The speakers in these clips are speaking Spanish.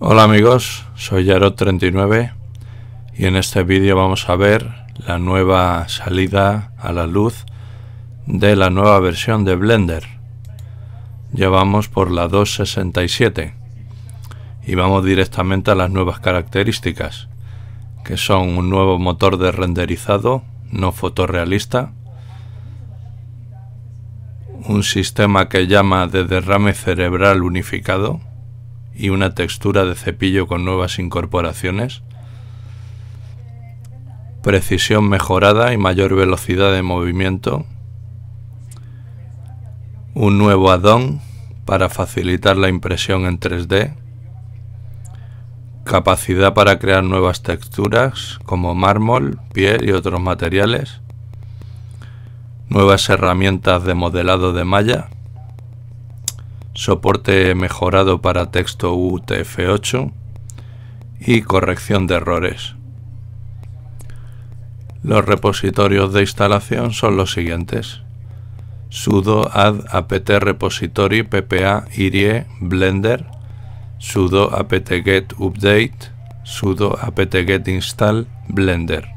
Hola amigos, soy Yarot39 y en este vídeo vamos a ver la nueva salida a la luz de la nueva versión de Blender. Llevamos por la 2.67 y vamos directamente a las nuevas características, que son un nuevo motor de renderizado no fotorrealista, un sistema que llama de derrame cerebral unificado, y una textura de cepillo con nuevas incorporaciones, precisión mejorada y mayor velocidad de movimiento, un nuevo add para facilitar la impresión en 3D, capacidad para crear nuevas texturas como mármol, piel y otros materiales, nuevas herramientas de modelado de malla, soporte mejorado para texto UTF-8 y corrección de errores. Los repositorios de instalación son los siguientes. sudo add apt repository ppa irie blender sudo apt get update sudo apt get install blender.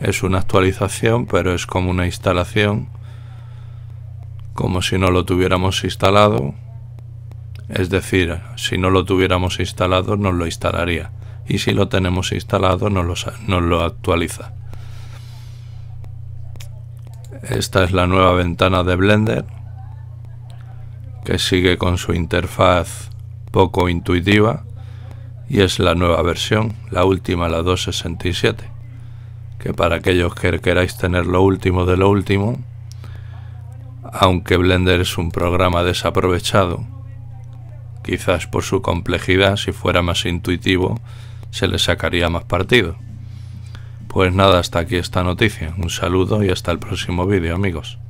Es una actualización, pero es como una instalación como si no lo tuviéramos instalado. Es decir, si no lo tuviéramos instalado, nos lo instalaría. Y si lo tenemos instalado, nos lo, lo actualiza. Esta es la nueva ventana de Blender, que sigue con su interfaz poco intuitiva. Y es la nueva versión, la última, la 267. Que para aquellos que queráis tener lo último de lo último, aunque Blender es un programa desaprovechado. Quizás por su complejidad, si fuera más intuitivo, se le sacaría más partido. Pues nada, hasta aquí esta noticia. Un saludo y hasta el próximo vídeo, amigos.